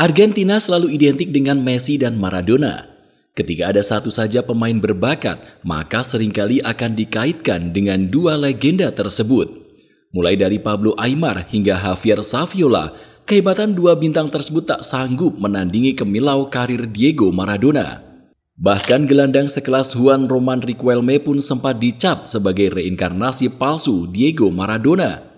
Argentina selalu identik dengan Messi dan Maradona. Ketika ada satu saja pemain berbakat, maka seringkali akan dikaitkan dengan dua legenda tersebut. Mulai dari Pablo Aymar hingga Javier Saviola, kehebatan dua bintang tersebut tak sanggup menandingi kemilau karir Diego Maradona. Bahkan gelandang sekelas Juan Roman Riquelme pun sempat dicap sebagai reinkarnasi palsu Diego Maradona.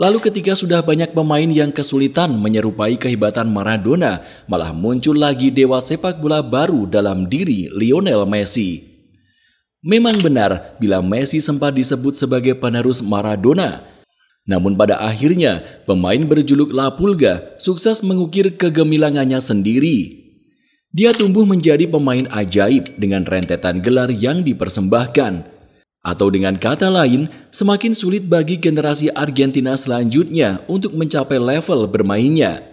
Lalu ketika sudah banyak pemain yang kesulitan menyerupai kehebatan Maradona, malah muncul lagi dewa sepak bola baru dalam diri Lionel Messi. Memang benar bila Messi sempat disebut sebagai penerus Maradona. Namun pada akhirnya, pemain berjuluk La Pulga sukses mengukir kegemilangannya sendiri. Dia tumbuh menjadi pemain ajaib dengan rentetan gelar yang dipersembahkan. Atau dengan kata lain, semakin sulit bagi generasi Argentina selanjutnya untuk mencapai level bermainnya.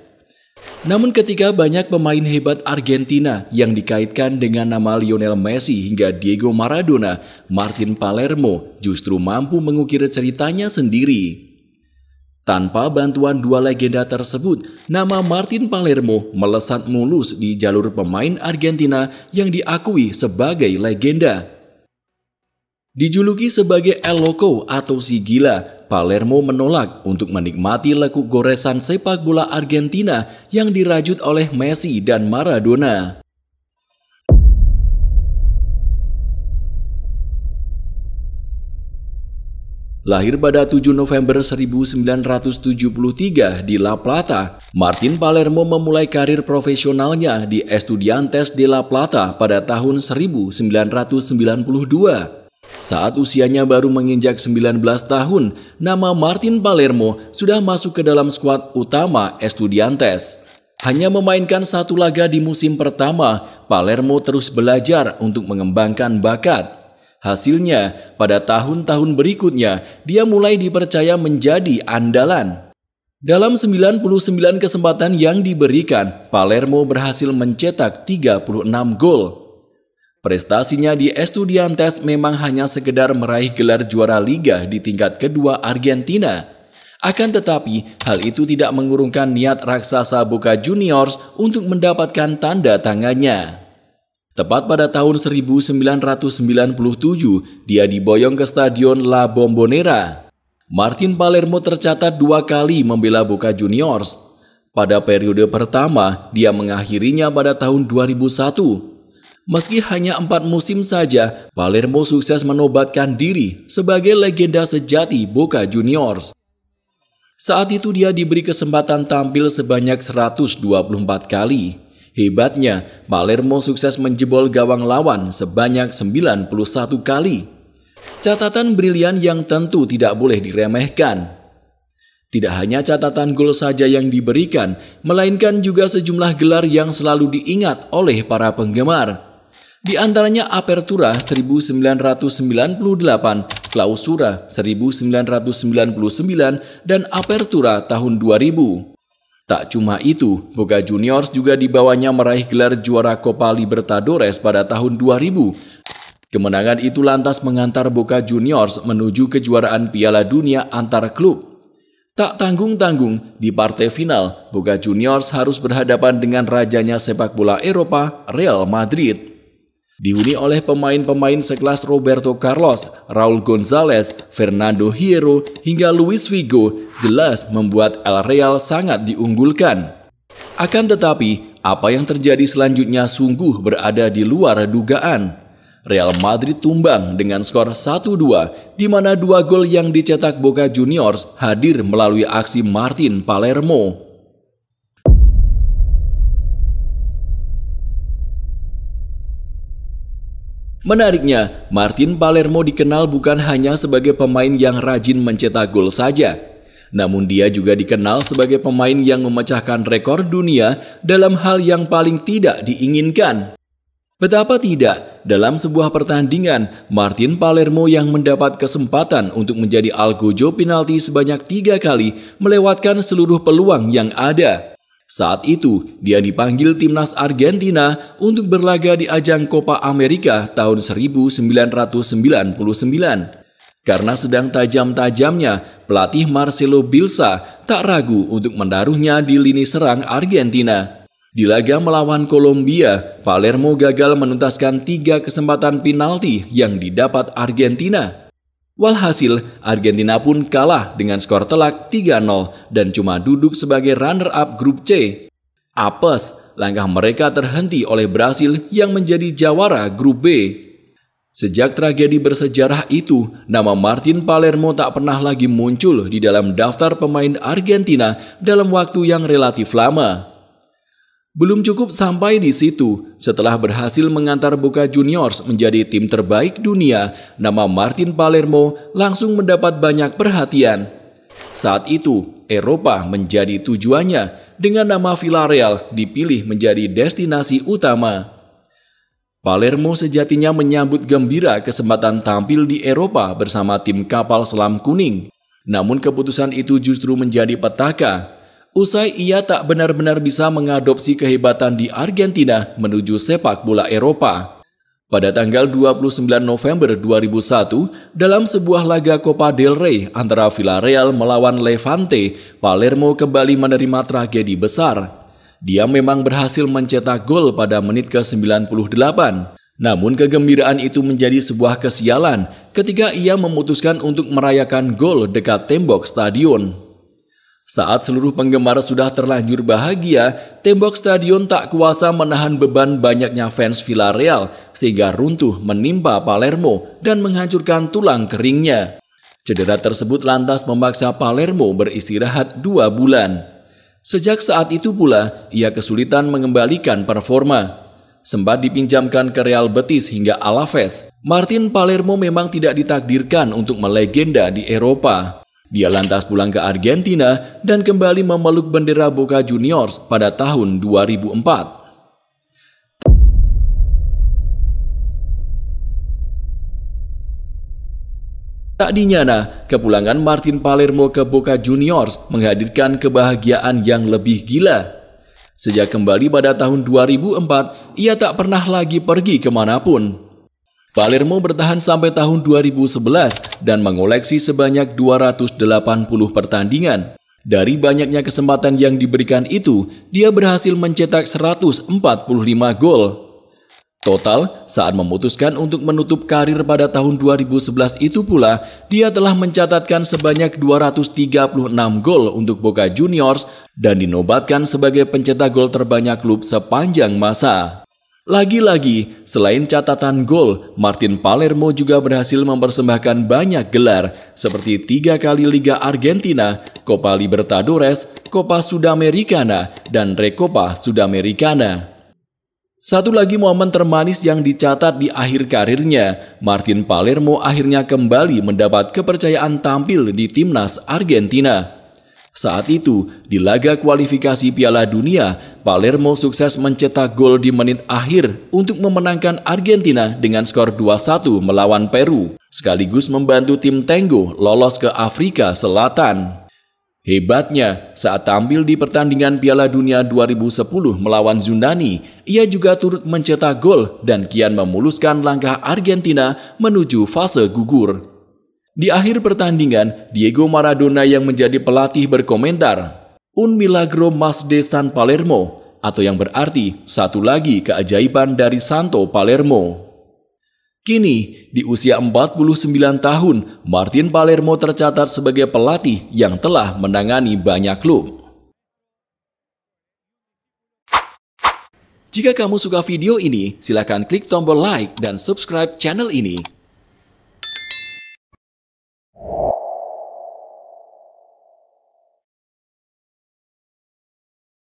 Namun ketika banyak pemain hebat Argentina yang dikaitkan dengan nama Lionel Messi hingga Diego Maradona, Martin Palermo justru mampu mengukir ceritanya sendiri. Tanpa bantuan dua legenda tersebut, nama Martin Palermo melesat mulus di jalur pemain Argentina yang diakui sebagai legenda. Dijuluki sebagai El Loco atau si gila, Palermo menolak untuk menikmati lekuk goresan sepak bola Argentina yang dirajut oleh Messi dan Maradona. Lahir pada 7 November 1973 di La Plata, Martin Palermo memulai karir profesionalnya di Estudiantes de La Plata pada tahun 1992 saat usianya baru menginjak 19 tahun, nama Martin Palermo sudah masuk ke dalam skuad utama Estudiantes. Hanya memainkan satu laga di musim pertama, Palermo terus belajar untuk mengembangkan bakat. Hasilnya, pada tahun-tahun berikutnya, dia mulai dipercaya menjadi andalan. Dalam 99 kesempatan yang diberikan, Palermo berhasil mencetak 36 gol. Prestasinya di Estudiantes memang hanya sekedar meraih gelar juara liga di tingkat kedua Argentina. Akan tetapi, hal itu tidak mengurungkan niat raksasa Boca Juniors untuk mendapatkan tanda tangannya. Tepat pada tahun 1997, dia diboyong ke Stadion La Bombonera. Martin Palermo tercatat dua kali membela Boca Juniors. Pada periode pertama, dia mengakhirinya pada tahun 2001. Meski hanya empat musim saja, Palermo sukses menobatkan diri sebagai legenda sejati Boca Juniors. Saat itu dia diberi kesempatan tampil sebanyak 124 kali. Hebatnya, Palermo sukses menjebol gawang lawan sebanyak 91 kali. Catatan brilian yang tentu tidak boleh diremehkan. Tidak hanya catatan gol saja yang diberikan, melainkan juga sejumlah gelar yang selalu diingat oleh para penggemar. Di antaranya Apertura 1998, klausura 1999, dan Apertura tahun 2000. Tak cuma itu, Boca Juniors juga dibawanya meraih gelar juara Copa Libertadores pada tahun 2000. Kemenangan itu lantas mengantar Boca Juniors menuju kejuaraan Piala Dunia antar klub. Tak tanggung-tanggung, di partai final, Boca Juniors harus berhadapan dengan rajanya sepak bola Eropa, Real Madrid. Dihuni oleh pemain-pemain sekelas Roberto Carlos, Raul Gonzalez, Fernando Hierro, hingga Luis Figo, jelas membuat El Real sangat diunggulkan. Akan tetapi, apa yang terjadi selanjutnya sungguh berada di luar dugaan. Real Madrid tumbang dengan skor 1-2, di mana dua gol yang dicetak Boca Juniors hadir melalui aksi Martin Palermo. Menariknya, Martin Palermo dikenal bukan hanya sebagai pemain yang rajin mencetak gol saja, namun dia juga dikenal sebagai pemain yang memecahkan rekor dunia dalam hal yang paling tidak diinginkan. Betapa tidak, dalam sebuah pertandingan, Martin Palermo yang mendapat kesempatan untuk menjadi algojo penalti sebanyak tiga kali melewatkan seluruh peluang yang ada. Saat itu, dia dipanggil timnas Argentina untuk berlaga di ajang Copa America tahun 1999. Karena sedang tajam-tajamnya, pelatih Marcelo Bielsa tak ragu untuk menaruhnya di lini serang Argentina. Di laga melawan Kolombia, Palermo gagal menuntaskan tiga kesempatan penalti yang didapat Argentina. Walhasil, Argentina pun kalah dengan skor telak 3-0 dan cuma duduk sebagai runner-up grup C. Apes, langkah mereka terhenti oleh Brasil yang menjadi jawara grup B. Sejak tragedi bersejarah itu, nama Martin Palermo tak pernah lagi muncul di dalam daftar pemain Argentina dalam waktu yang relatif lama. Belum cukup sampai di situ, setelah berhasil mengantar Boca Juniors menjadi tim terbaik dunia, nama Martin Palermo langsung mendapat banyak perhatian. Saat itu, Eropa menjadi tujuannya dengan nama Villarreal dipilih menjadi destinasi utama. Palermo sejatinya menyambut gembira kesempatan tampil di Eropa bersama tim kapal selam kuning. Namun keputusan itu justru menjadi petaka Usai ia tak benar-benar bisa mengadopsi kehebatan di Argentina menuju sepak bola Eropa. Pada tanggal 29 November 2001, dalam sebuah laga Copa del Rey antara Villarreal melawan Levante, Palermo kembali menerima tragedi besar. Dia memang berhasil mencetak gol pada menit ke-98. Namun kegembiraan itu menjadi sebuah kesialan ketika ia memutuskan untuk merayakan gol dekat tembok stadion. Saat seluruh penggemar sudah terlanjur bahagia, tembok stadion tak kuasa menahan beban banyaknya fans Villarreal sehingga runtuh menimpa Palermo dan menghancurkan tulang keringnya. Cedera tersebut lantas memaksa Palermo beristirahat dua bulan. Sejak saat itu pula, ia kesulitan mengembalikan performa. Sempat dipinjamkan ke Real Betis hingga Alaves, Martin Palermo memang tidak ditakdirkan untuk melegenda di Eropa. Dia lantas pulang ke Argentina dan kembali memeluk bendera Boca Juniors pada tahun 2004. Tak dinyana, kepulangan Martin Palermo ke Boca Juniors menghadirkan kebahagiaan yang lebih gila. Sejak kembali pada tahun 2004, ia tak pernah lagi pergi kemanapun. Palermo bertahan sampai tahun 2011 dan mengoleksi sebanyak 280 pertandingan. Dari banyaknya kesempatan yang diberikan itu, dia berhasil mencetak 145 gol Total, saat memutuskan untuk menutup karir pada tahun 2011 itu pula, dia telah mencatatkan sebanyak 236 gol untuk Boca Juniors dan dinobatkan sebagai pencetak gol terbanyak klub sepanjang masa. Lagi-lagi, selain catatan gol, Martin Palermo juga berhasil mempersembahkan banyak gelar, seperti tiga kali Liga Argentina, Copa Libertadores, Copa Sudamericana, dan Recopa Sudamericana. Satu lagi momen termanis yang dicatat di akhir karirnya, Martin Palermo akhirnya kembali mendapat kepercayaan tampil di timnas Argentina. Saat itu, di laga kualifikasi Piala Dunia, Palermo sukses mencetak gol di menit akhir untuk memenangkan Argentina dengan skor 2-1 melawan Peru, sekaligus membantu tim Tango lolos ke Afrika Selatan. Hebatnya, saat tampil di pertandingan Piala Dunia 2010 melawan Zundani, ia juga turut mencetak gol dan kian memuluskan langkah Argentina menuju fase gugur. Di akhir pertandingan, Diego Maradona yang menjadi pelatih berkomentar, Un milagro mas de San Palermo, atau yang berarti satu lagi keajaiban dari Santo Palermo. Kini, di usia 49 tahun, Martin Palermo tercatat sebagai pelatih yang telah menangani banyak klub. Jika kamu suka video ini, silakan klik tombol like dan subscribe channel ini